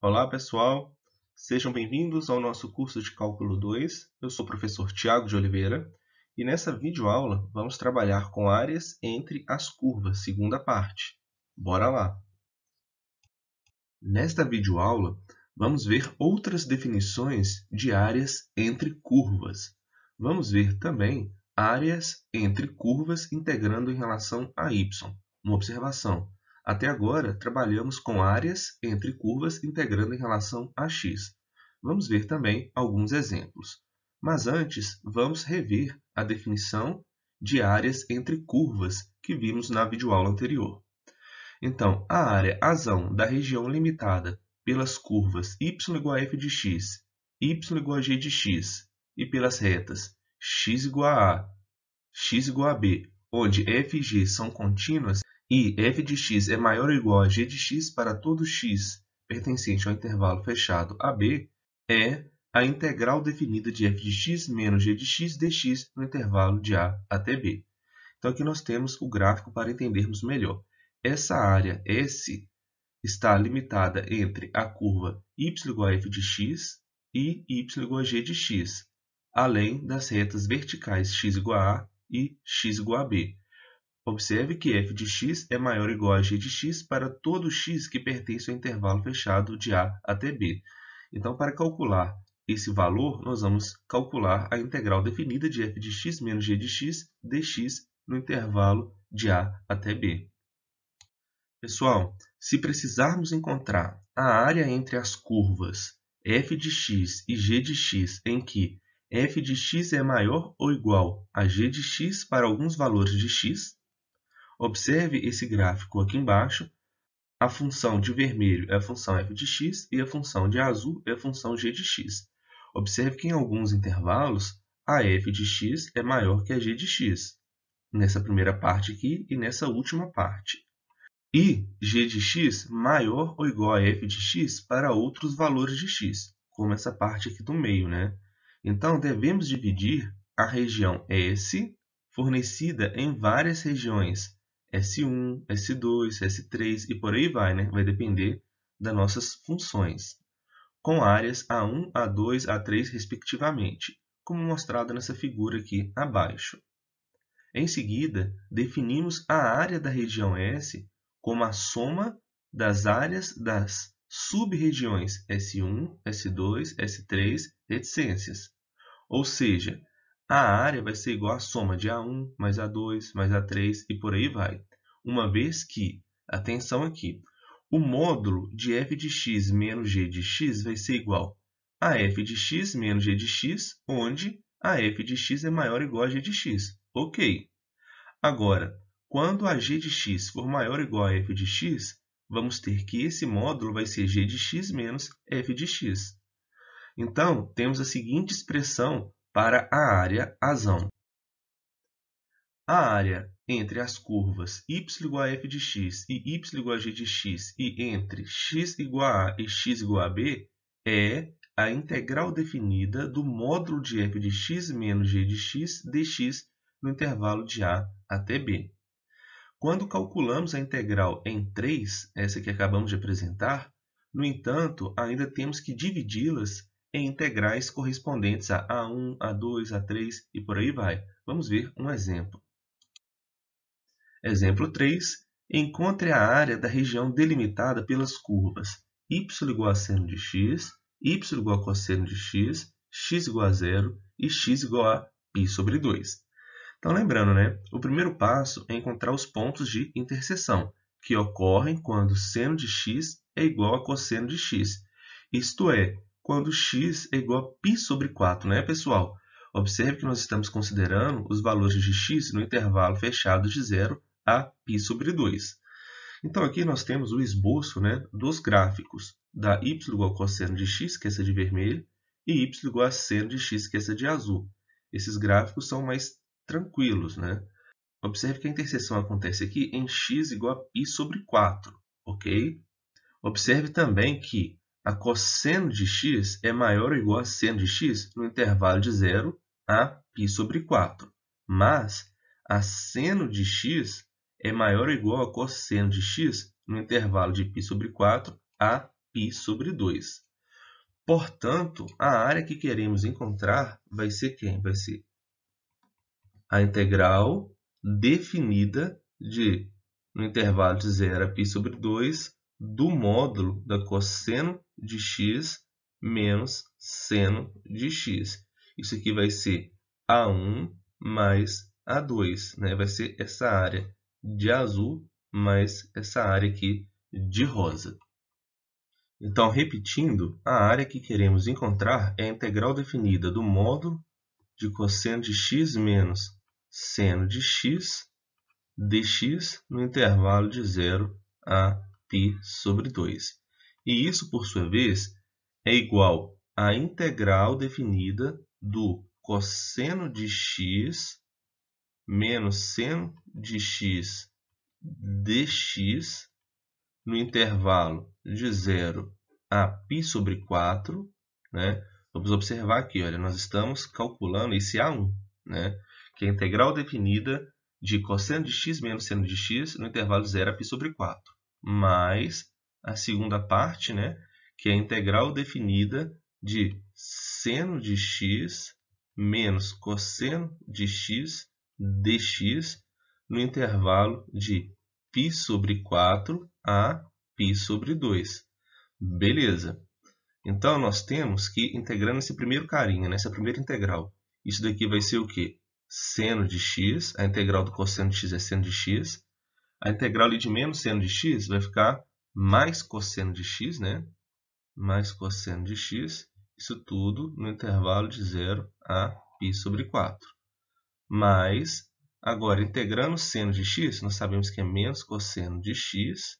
Olá, pessoal. Sejam bem-vindos ao nosso curso de Cálculo 2. Eu sou o professor Tiago de Oliveira e nessa videoaula vamos trabalhar com áreas entre as curvas, segunda parte. Bora lá! Nesta videoaula, vamos ver outras definições de áreas entre curvas. Vamos ver também áreas entre curvas integrando em relação a y. Uma observação, até agora, trabalhamos com áreas entre curvas integrando em relação a x. Vamos ver também alguns exemplos. Mas antes, vamos rever a definição de áreas entre curvas que vimos na videoaula anterior. Então, a área azão da região limitada pelas curvas y igual a f de x, y igual a g de x e pelas retas x igual a a, x igual a b, onde f e g são contínuas, e f de x é maior ou igual a g de x para todo x pertencente ao intervalo fechado AB, é a integral definida de f de x menos g de x dx no intervalo de A até B. Então aqui nós temos o gráfico para entendermos melhor. Essa área S está limitada entre a curva y igual a f de x e y igual a g de x, além das retas verticais x igual a A e x igual a B. Observe que f de x é maior ou igual a g de x para todo x que pertence ao intervalo fechado de a até b. Então, para calcular esse valor, nós vamos calcular a integral definida de f de x menos g de x dx no intervalo de a até b. Pessoal, se precisarmos encontrar a área entre as curvas f de x e g de x em que f de x é maior ou igual a g de x para alguns valores de x, Observe esse gráfico aqui embaixo. A função de vermelho é a função f de x e a função de azul é a função g de x. Observe que em alguns intervalos, a f de x é maior que a g de x, nessa primeira parte aqui e nessa última parte. E g de x maior ou igual a f de x para outros valores de x, como essa parte aqui do meio. Né? Então, devemos dividir a região S, fornecida em várias regiões S1, S2, S3 e por aí vai, né? Vai depender das nossas funções, com áreas A1, A2, A3 respectivamente, como mostrado nessa figura aqui abaixo. Em seguida, definimos a área da região S como a soma das áreas das sub-regiões S1, S2, S3, reticências, ou seja, a área vai ser igual à soma de A1 mais A2 mais A3 e por aí vai. Uma vez que, atenção aqui, o módulo de f de x menos g de x vai ser igual a f de x menos g de x, onde a f de x é maior ou igual a g de x. Ok. Agora, quando a g de x for maior ou igual a f de x, vamos ter que esse módulo vai ser g de x menos f de x. Então, temos a seguinte expressão para a área azão. A área entre as curvas y igual a f de x e y igual a g de x e entre x igual a e x igual a b é a integral definida do módulo de f de x menos g de x dx no intervalo de a até b. Quando calculamos a integral em 3, essa que acabamos de apresentar, no entanto, ainda temos que dividi-las e integrais correspondentes a a1, a2, a3 e por aí vai. Vamos ver um exemplo. Exemplo 3. Encontre a área da região delimitada pelas curvas y igual a seno de x, y igual a cosseno de x, x igual a zero e x igual a π sobre 2. Então, lembrando, né, o primeiro passo é encontrar os pontos de interseção, que ocorrem quando seno de x é igual a cosseno de x. Isto é, quando x é igual a π sobre 4, né, pessoal? Observe que nós estamos considerando os valores de x no intervalo fechado de 0 a π sobre 2. Então, aqui nós temos o esboço né, dos gráficos da y igual a cosseno de x, que é essa de vermelho, e y igual a seno de x, que é essa de azul. Esses gráficos são mais tranquilos. Né? Observe que a interseção acontece aqui em x igual a π sobre 4. ok? Observe também que a cosseno de x é maior ou igual a seno de x no intervalo de 0 a π sobre 4. Mas a seno de x é maior ou igual a cosseno de x no intervalo de π sobre 4 a π sobre 2. Portanto, a área que queremos encontrar vai ser quem? Vai ser a integral definida de, no intervalo de 0 a π sobre 2, do módulo da cosseno de x menos seno de x. Isso aqui vai ser A1 mais A2, né? vai ser essa área de azul mais essa área aqui de rosa. Então, repetindo, a área que queremos encontrar é a integral definida do módulo de cosseno de x menos seno de x dx no intervalo de 0 a t sobre 2. E isso, por sua vez, é igual à integral definida do cosseno de x menos seno de x dx no intervalo de 0 a π sobre 4. Né? Vamos observar aqui, olha, nós estamos calculando esse A1, né? que é a integral definida de cosseno de x menos seno de x no intervalo 0 a π sobre 4 mais a segunda parte, né, que é a integral definida de seno de x menos cosseno de x dx no intervalo de π sobre 4 a π sobre 2. Beleza. Então, nós temos que, integrando esse primeiro carinha, né, essa primeira integral, isso daqui vai ser o quê? Seno de x, a integral do cosseno de x é seno de x, a integral de menos seno de x vai ficar mais cosseno de x, né? Mais cosseno de x, isso tudo no intervalo de 0 a π sobre 4. Mais, agora, integrando seno de x, nós sabemos que é menos cosseno de x,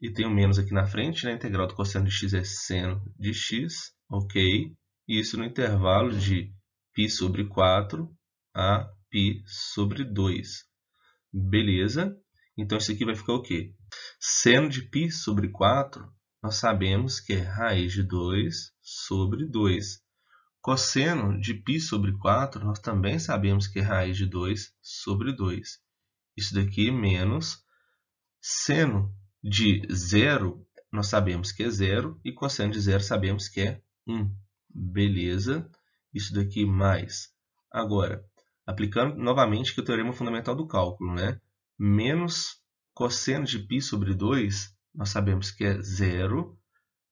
e tem o um menos aqui na frente, né? A integral do cosseno de x é seno de x, ok? Isso no intervalo de π sobre 4 a π sobre 2. Beleza? Então isso aqui vai ficar o quê? Seno de π sobre 4, nós sabemos que é raiz de 2 sobre 2. Cosseno de π sobre 4, nós também sabemos que é raiz de 2 sobre 2. Isso daqui menos seno de 0, nós sabemos que é 0, e cosseno de 0 sabemos que é 1. Beleza? Isso daqui mais. Agora, aplicando novamente que é o teorema fundamental do cálculo, né? menos cosseno de π sobre 2, nós sabemos que é zero.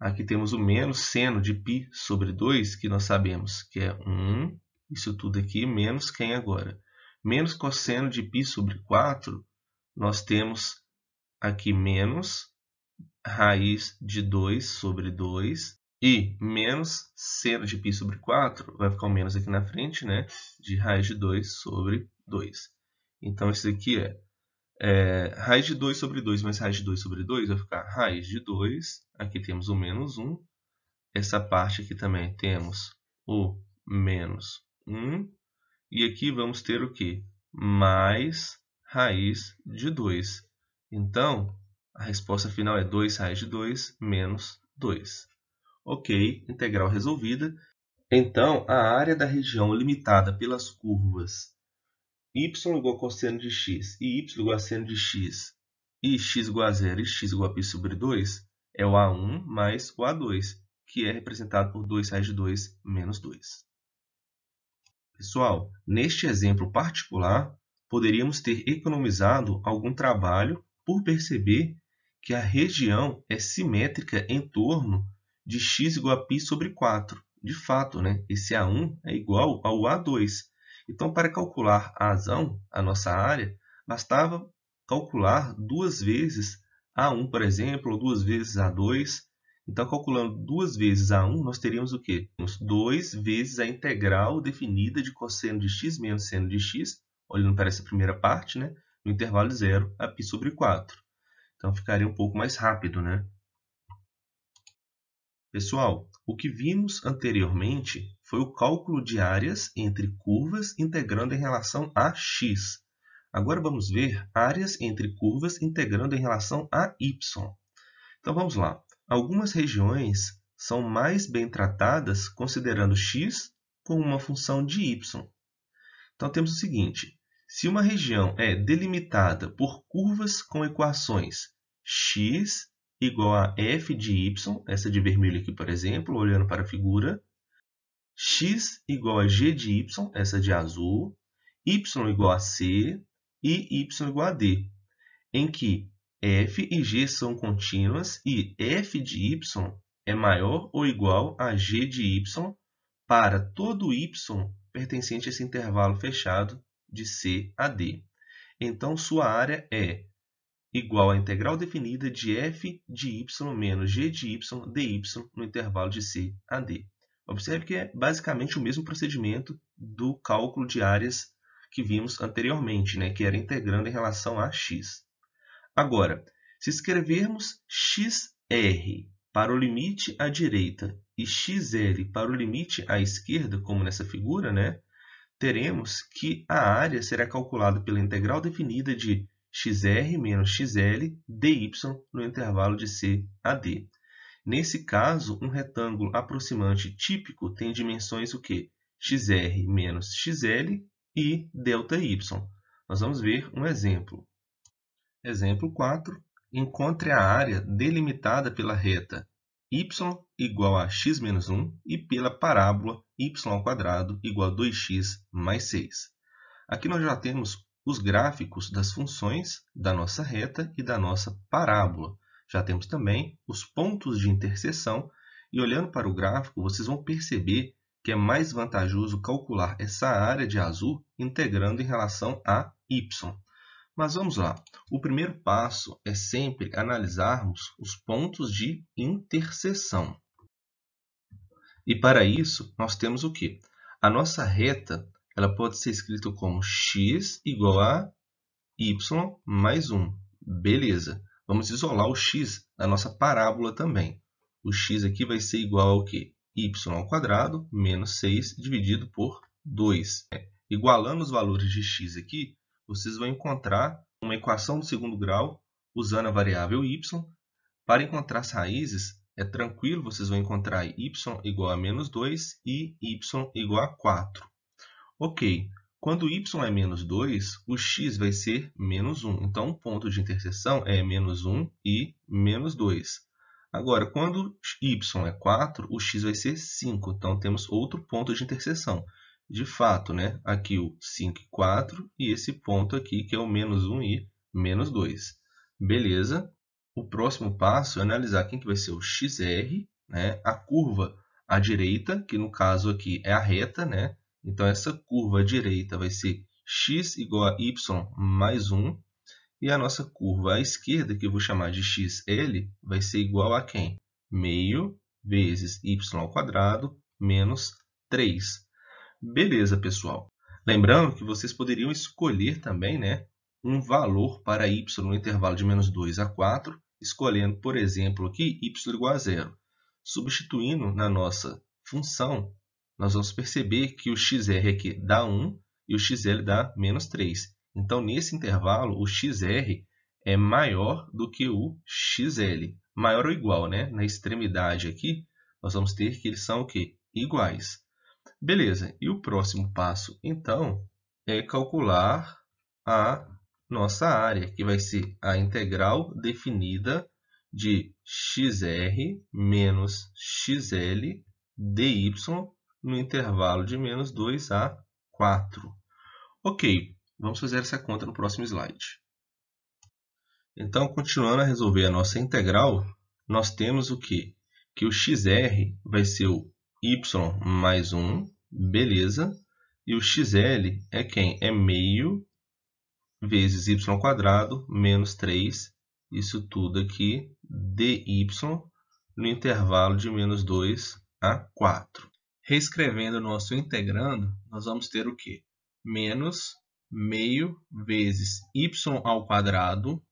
Aqui temos o menos seno de π sobre 2, que nós sabemos que é 1. Isso tudo aqui, menos quem agora? Menos cosseno de π sobre 4, nós temos aqui menos raiz de 2 sobre 2. E menos seno de π sobre 4, vai ficar o menos aqui na frente, né? De raiz de 2 sobre 2. Então, isso aqui é é, raiz de 2 sobre 2 mais raiz de 2 sobre 2 vai ficar raiz de 2. Aqui temos o menos 1. Essa parte aqui também temos o menos 1. E aqui vamos ter o quê? Mais raiz de 2. Então, a resposta final é 2 raiz de 2 menos 2. Ok, integral resolvida. Então, a área da região limitada pelas curvas y igual a cosseno de x e y igual a seno de x e x igual a zero e x igual a π sobre 2 é o a1 mais o a2, que é representado por 2 raiz de 2 menos 2. Pessoal, neste exemplo particular, poderíamos ter economizado algum trabalho por perceber que a região é simétrica em torno de x igual a π sobre 4. De fato, né? esse A1 é igual ao A2, então, para calcular a razão, a nossa área, bastava calcular duas vezes A1, por exemplo, ou duas vezes A2. Então, calculando duas vezes A1, nós teríamos o quê? Temos 2 vezes a integral definida de cosseno de x menos seno de x, olhando para essa primeira parte, né? no intervalo 0 a π sobre 4. Então, ficaria um pouco mais rápido, né? Pessoal, o que vimos anteriormente foi o cálculo de áreas entre curvas integrando em relação a x. Agora vamos ver áreas entre curvas integrando em relação a y. Então vamos lá. Algumas regiões são mais bem tratadas considerando x como uma função de y. Então temos o seguinte, se uma região é delimitada por curvas com equações x igual a f de y, essa de vermelho aqui, por exemplo, olhando para a figura, x igual a g de y, essa de azul, y igual a c e y igual a d, em que f e g são contínuas e f de y é maior ou igual a g de y para todo y pertencente a esse intervalo fechado de C a D. Então, sua área é igual à integral definida de f de y menos g de y dy no intervalo de c a d. Observe que é basicamente o mesmo procedimento do cálculo de áreas que vimos anteriormente, né, que era integrando em relação a x. Agora, se escrevermos xr para o limite à direita e xl para o limite à esquerda, como nessa figura, né, teremos que a área será calculada pela integral definida de xr menos xl dy no intervalo de C a D. Nesse caso, um retângulo aproximante típico tem dimensões o quê? xr menos xl e ΔY. Nós vamos ver um exemplo. Exemplo 4. Encontre a área delimitada pela reta y igual a x menos 1 e pela parábola y igual a 2x mais 6. Aqui nós já temos os gráficos das funções da nossa reta e da nossa parábola. Já temos também os pontos de interseção e olhando para o gráfico, vocês vão perceber que é mais vantajoso calcular essa área de azul integrando em relação a y. Mas vamos lá. O primeiro passo é sempre analisarmos os pontos de interseção. E para isso, nós temos o que? A nossa reta ela pode ser escrita como x igual a y mais 1. Beleza. Vamos isolar o x da nossa parábola também. O x aqui vai ser igual ao quê? y ao quadrado menos 6 dividido por 2. Igualando os valores de x aqui, vocês vão encontrar uma equação do segundo grau usando a variável y. Para encontrar as raízes, é tranquilo, vocês vão encontrar y igual a menos 2 e y igual a 4. Ok, quando y é menos 2, o x vai ser menos 1. Então, o ponto de interseção é menos 1 e menos 2. Agora, quando y é 4, o x vai ser 5. Então, temos outro ponto de interseção. De fato, né? aqui o 5 e 4 e esse ponto aqui que é o menos 1 e menos 2. Beleza. O próximo passo é analisar quem que vai ser o xr, né? a curva à direita, que no caso aqui é a reta, né? Então, essa curva à direita vai ser x igual a y mais 1. E a nossa curva à esquerda, que eu vou chamar de xl, vai ser igual a quem? Meio vezes y ao quadrado menos 3. Beleza, pessoal. Lembrando que vocês poderiam escolher também né, um valor para y no intervalo de menos 2 a 4, escolhendo, por exemplo, aqui y igual a zero, substituindo na nossa função nós vamos perceber que o XR aqui dá 1 e o XL dá menos 3. Então, nesse intervalo, o XR é maior do que o XL. Maior ou igual, né? Na extremidade aqui, nós vamos ter que eles são o quê? Iguais. Beleza, e o próximo passo, então, é calcular a nossa área, que vai ser a integral definida de xr menos xl dy no intervalo de menos 2 a 4. Ok, vamos fazer essa conta no próximo slide. Então, continuando a resolver a nossa integral, nós temos o quê? Que o xr vai ser o y mais 1, beleza, e o xl é quem? É meio vezes y quadrado menos 3, isso tudo aqui, dy, no intervalo de menos 2 a 4. Reescrevendo o nosso integrando, nós vamos ter o quê? Menos meio vezes y ao quadrado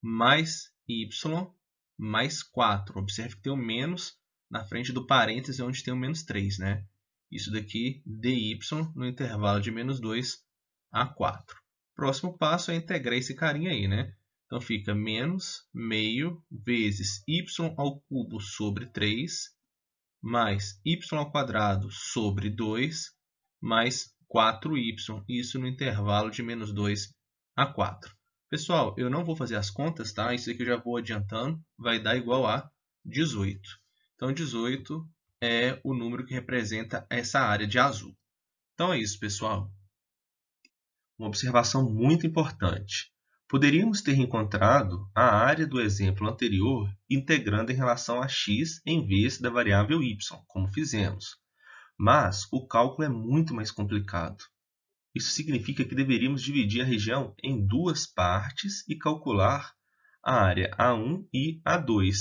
mais y mais 4. Observe que tem o um menos na frente do parêntese onde tem o um menos 3, né? Isso daqui, dy no intervalo de menos 2 a 4. Próximo passo é integrar esse carinha aí, né? Então fica menos meio vezes y ao cubo sobre 3 mais y quadrado sobre 2 mais 4y, isso no intervalo de menos 2 a 4. Pessoal, eu não vou fazer as contas, tá? Isso aqui eu já vou adiantando, vai dar igual a 18. Então, 18 é o número que representa essa área de azul. Então, é isso, pessoal. Uma observação muito importante. Poderíamos ter encontrado a área do exemplo anterior integrando em relação a x em vez da variável y, como fizemos. Mas o cálculo é muito mais complicado. Isso significa que deveríamos dividir a região em duas partes e calcular a área A1 e A2.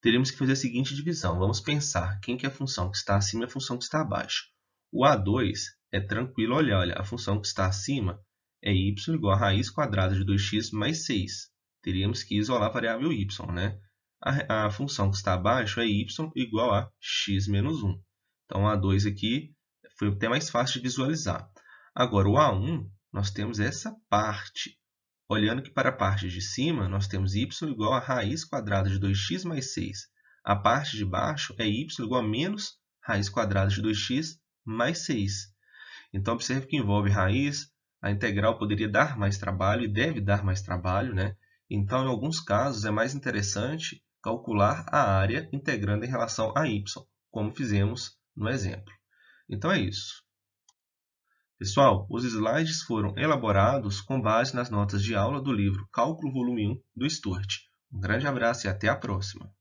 Teremos que fazer a seguinte divisão. Vamos pensar quem que é a função que está acima e a função que está abaixo. O A2 é tranquilo olha, olha, a função que está acima é y igual a raiz quadrada de 2x mais 6. Teríamos que isolar a variável y, né? A, a função que está abaixo é y igual a x menos 1. Então, A2 aqui foi até mais fácil de visualizar. Agora, o A1, nós temos essa parte. Olhando que para a parte de cima, nós temos y igual a raiz quadrada de 2x mais 6. A parte de baixo é y igual a menos raiz quadrada de 2x mais 6. Então, observe que envolve raiz, a integral poderia dar mais trabalho e deve dar mais trabalho, né? Então, em alguns casos, é mais interessante calcular a área integrando em relação a y, como fizemos no exemplo. Então, é isso. Pessoal, os slides foram elaborados com base nas notas de aula do livro Cálculo Volume 1 do Stuart. Um grande abraço e até a próxima!